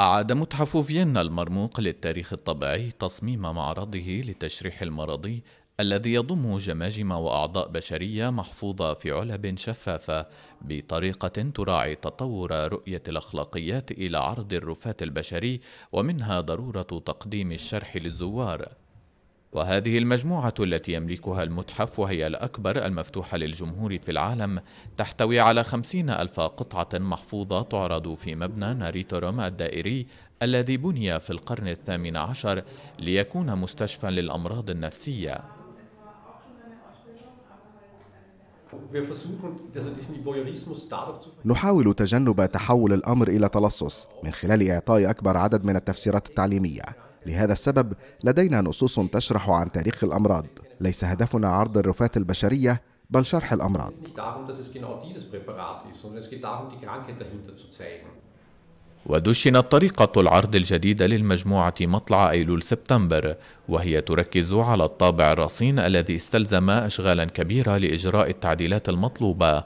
أعاد متحف فيينا المرموق للتاريخ الطبيعي تصميم معرضه للتشريح المرضي الذي يضم جماجم وأعضاء بشرية محفوظة في علب شفافة بطريقة تراعي تطور رؤية الأخلاقيات إلى عرض الرفات البشري ومنها ضرورة تقديم الشرح للزوار وهذه المجموعة التي يملكها المتحف وهي الأكبر المفتوحة للجمهور في العالم تحتوي على خمسين ألف قطعة محفوظة تعرض في مبنى ناريتوروم الدائري الذي بني في القرن الثامن عشر ليكون مستشفى للأمراض النفسية نحاول تجنب تحول الأمر إلى تلصص من خلال إعطاء أكبر عدد من التفسيرات التعليمية لهذا السبب لدينا نصوص تشرح عن تاريخ الأمراض ليس هدفنا عرض الرفات البشرية بل شرح الأمراض ودشنت طريقة العرض الجديدة للمجموعة مطلع أيلول سبتمبر وهي تركز على الطابع الرصين الذي استلزم أشغالا كبيرة لإجراء التعديلات المطلوبة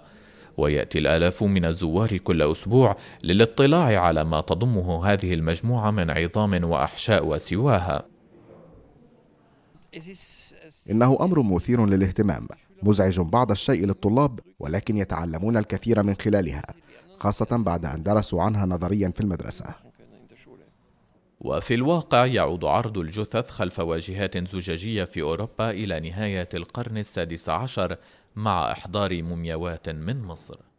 ويأتي الآلاف من الزوار كل أسبوع للاطلاع على ما تضمه هذه المجموعة من عظام وأحشاء وسواها إنه أمر مثير للاهتمام مزعج بعض الشيء للطلاب ولكن يتعلمون الكثير من خلالها خاصة بعد أن درسوا عنها نظريا في المدرسة وفي الواقع يعود عرض الجثث خلف واجهات زجاجية في أوروبا إلى نهاية القرن السادس عشر مع إحضار مومياوات من مصر